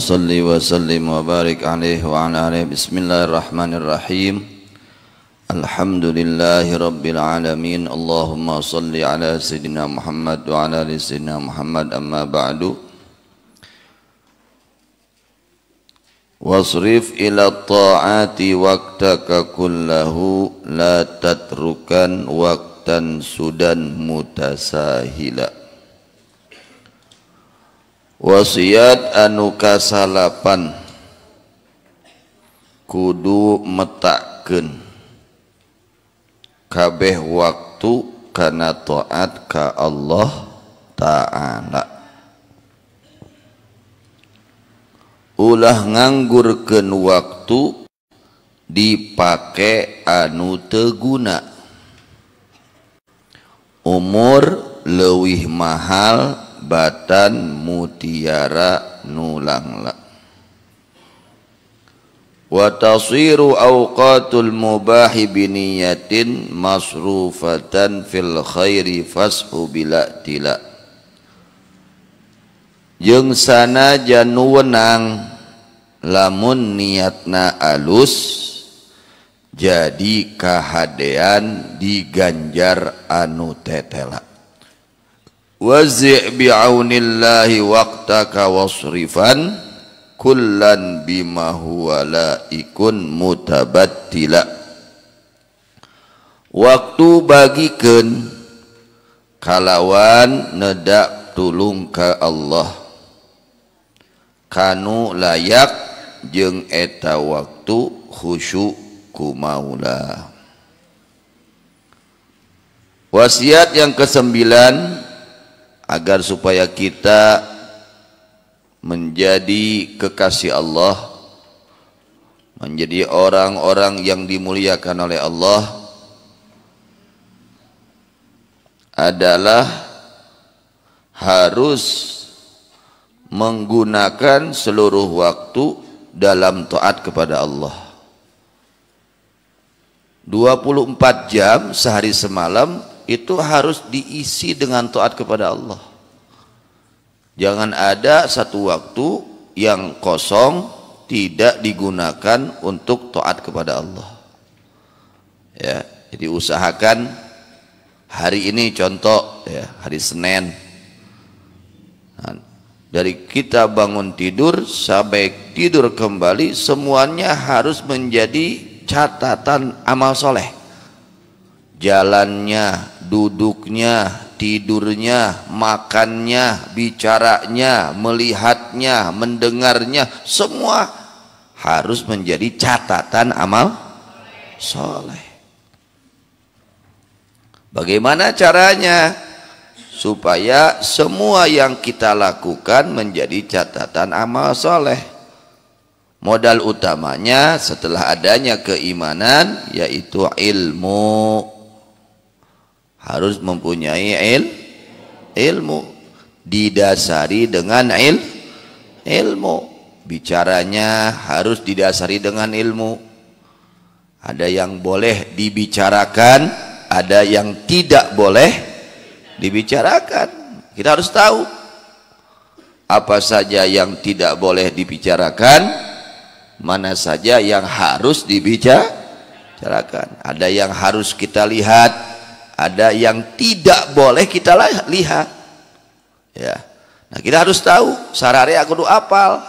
salli wa sallim wa barik alaihi wa ala alihi bismillahirrahmanirrahim Alhamdulillahi rabbil alamin Allahumma salli ala sayyidina Muhammad wa ala ali Muhammad amma ba'du Wasrif ila ta'ati waktaka kullahu la tatrukan waktan sudan mutasahila wasiat anu kasalapan kudu metakken kabeh waktu karena toat ka Allah ta'ala ulah nganggurkan waktu dipakai anu teguna umur lewih mahal dan batan mutiara nulangla wa tasiru awqatul mubahi biniyatin masrufatan fil khairi fashu bila tila jeung sana janu wenang lamun niatna alus jadi kahadean diganjar anu tetela angkanunillahi wafanlan bima muabala waktu bagi ke kalawan nedak tulung ke Allah kanu layak jeung eta waktu khusyuk kumala Hai wasiat yang ke-se9 agar supaya kita menjadi kekasih Allah menjadi orang-orang yang dimuliakan oleh Allah adalah harus menggunakan seluruh waktu dalam taat kepada Allah 24 jam sehari semalam itu harus diisi dengan taat kepada Allah. Jangan ada satu waktu yang kosong tidak digunakan untuk taat kepada Allah. Ya, jadi usahakan hari ini contoh ya, hari Senin. Nah, dari kita bangun tidur sampai tidur kembali semuanya harus menjadi catatan amal soleh jalannya, duduknya, tidurnya, makannya, bicaranya, melihatnya, mendengarnya, semua harus menjadi catatan amal soleh. Bagaimana caranya supaya semua yang kita lakukan menjadi catatan amal soleh? Modal utamanya setelah adanya keimanan yaitu ilmu harus mempunyai il, ilmu didasari dengan il, ilmu bicaranya harus didasari dengan ilmu ada yang boleh dibicarakan ada yang tidak boleh dibicarakan kita harus tahu apa saja yang tidak boleh dibicarakan mana saja yang harus dibicarakan ada yang harus kita lihat ada yang tidak boleh kita lihat ya nah kita harus tahu sarare aku do apal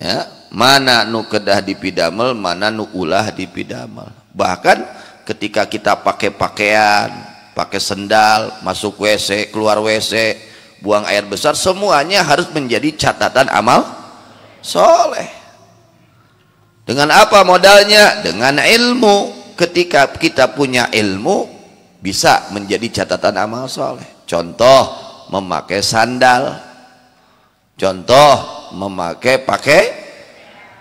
ya mana nu kedah dipidamel mana nu ulah dipidamel bahkan ketika kita pakai pakaian pakai sendal masuk WC keluar WC buang air besar semuanya harus menjadi catatan amal soleh dengan apa modalnya dengan ilmu ketika kita punya ilmu bisa menjadi catatan amal soleh contoh memakai sandal contoh memakai pakai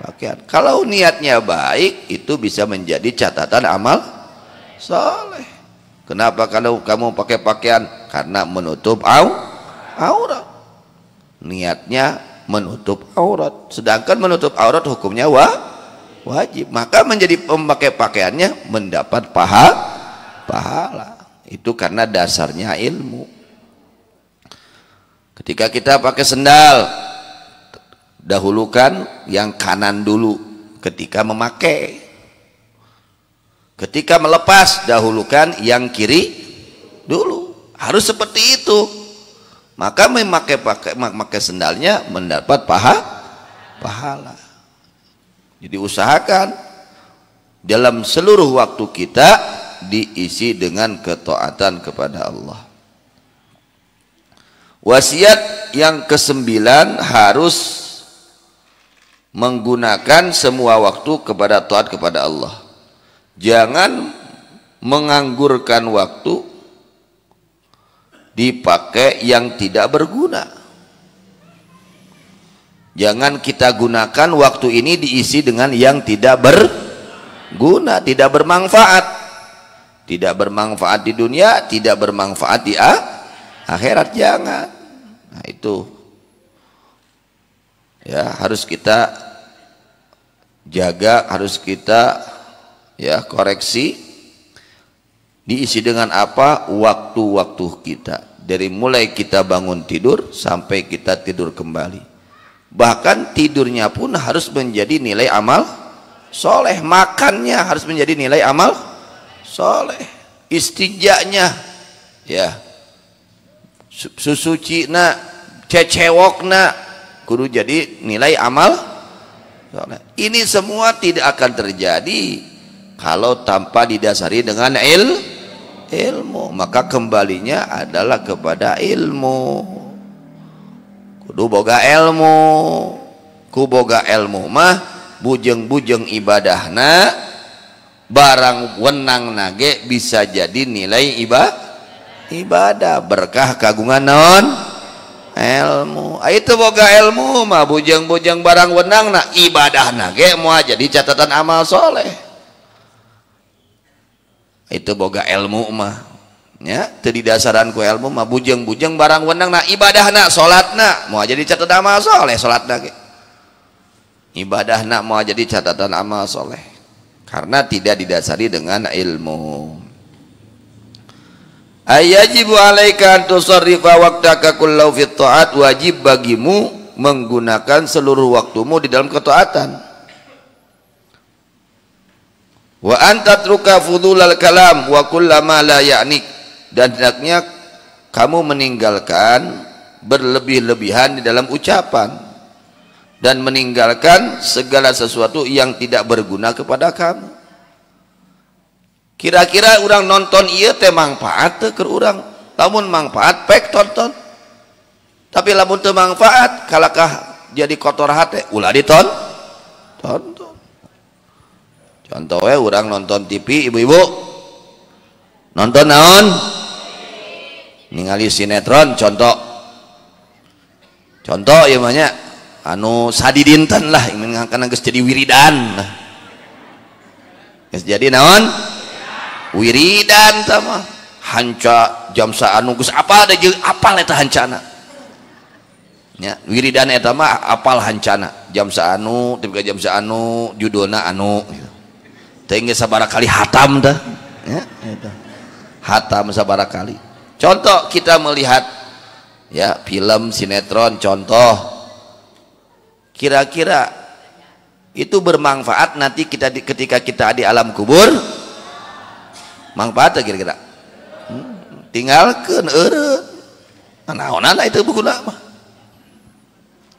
pakaian kalau niatnya baik itu bisa menjadi catatan amal soleh kenapa kalau kamu pakai pakaian karena menutup au aurat niatnya menutup aurat sedangkan menutup aurat hukumnya wa wajib maka menjadi pemakai pakaiannya mendapat pahala pahala itu karena dasarnya ilmu ketika kita pakai sendal dahulukan yang kanan dulu ketika memakai ketika melepas dahulukan yang kiri dulu harus seperti itu maka memakai pakai memakai sendalnya mendapat paha pahala jadi usahakan dalam seluruh waktu kita diisi dengan ketaatan kepada Allah. Wasiat yang kesembilan harus menggunakan semua waktu kepada taat kepada Allah. Jangan menganggurkan waktu dipakai yang tidak berguna. Jangan kita gunakan waktu ini diisi dengan yang tidak berguna, tidak bermanfaat tidak bermanfaat di dunia tidak bermanfaat di ah, akhirat jangan nah itu ya harus kita jaga harus kita ya koreksi diisi dengan apa waktu-waktu kita dari mulai kita bangun tidur sampai kita tidur kembali bahkan tidurnya pun harus menjadi nilai amal soleh makannya harus menjadi nilai amal soleh istinjaknya ya susuci na cecewok na guru jadi nilai amal soleh. ini semua tidak akan terjadi kalau tanpa didasari dengan il ilmu maka kembalinya adalah kepada ilmu kudu boga ilmu ku boga ilmu mah bujeng-bujeng ibadahna barang wenang nage bisa jadi nilai iba ibadah berkah kagungan non ilmu ah, itu boga ilmu mah bujang-bujang barang wenang nah ibadah nage mau jadi catatan amal soleh ah, itu boga ilmu mah ya tadi dasaran ku ilmu mah bujang-bujang barang wenang nah ibadah nak solat nak mau jadi catatan amal soleh solat nage ibadah nak mau jadi catatan amal soleh karena tidak didasari dengan ilmu ayajibu alaika tusarrifa waqtaka kullau fit ta'at wajib bagimu menggunakan seluruh waktumu di dalam ketaatan wa antatruka fudulal kalam wa kullama la ya'nik dan hendaknya kamu meninggalkan berlebih-lebihan di dalam ucapan dan meninggalkan segala sesuatu yang tidak berguna kepada kamu kira-kira orang nonton iya teh manfaat teh ke orang Namun manfaat pek tonton tapi lamun teh manfaat kalakah jadi kotor hati ulah diton tonton Contoh contohnya orang nonton TV ibu-ibu nonton naon ningali sinetron contoh contoh ya banyak anu sadi dinten lah karena geus jadi wiridan geus jadi naon wiridan sama hanca jamsa anu apa ada deui apal eta hancana ya wiridan eta mah apal hancana jamsa anu tipe jamsa anu judulna anu gitu. teh geus sabaraha kali hatam dah ya eta hatam sabaraha kali contoh kita melihat ya film sinetron contoh Kira-kira itu bermanfaat nanti kita di, ketika kita di alam kubur? Manfaat kira-kira? Hmm, tinggalkan ereun. Eh, nah, itu buku lama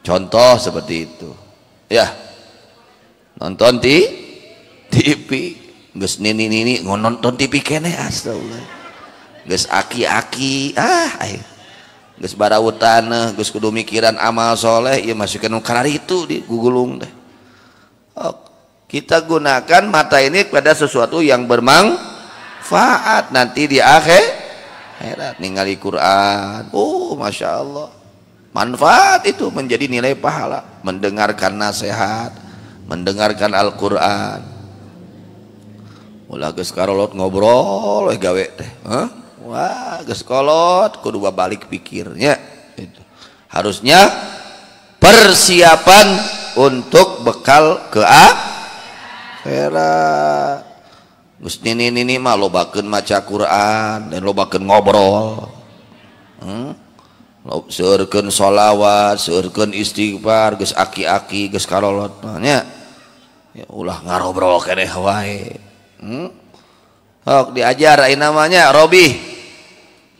Contoh seperti itu. Ya. Nonton di TV. gus nini nini nonton TV kene astagfirullah. gus aki-aki ah ayo geus barawutan tanah eh, geus kudu mikiran amal soleh ya masukkan karena itu di gugulung deh oh, kita gunakan mata ini kepada sesuatu yang bermanfaat nanti di akhir akhirat ningali Quran oh Masya Allah manfaat itu menjadi nilai pahala mendengarkan nasihat mendengarkan Al-Quran ulah sekarang karolot ngobrol gawe teh huh? Eh? Wah, geskolot, kudu balik pikirnya. Itu. Harusnya persiapan untuk bekal ke A. Era. Gus nini nini mah bakun maca Quran dan lo bakun ngobrol. Hmm? Seurkeun solawat, seurkeun istighfar, gus aki-aki, gus karolot. Nanya, Ya ulah ngarobrol kene Hawaii. Hmm? Oh, diajar ini namanya Robi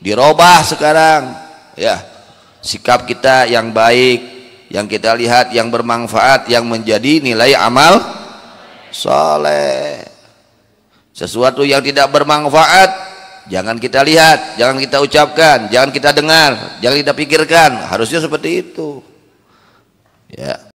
dirobah sekarang ya sikap kita yang baik yang kita lihat yang bermanfaat yang menjadi nilai amal soleh sesuatu yang tidak bermanfaat jangan kita lihat jangan kita ucapkan jangan kita dengar jangan kita pikirkan harusnya seperti itu ya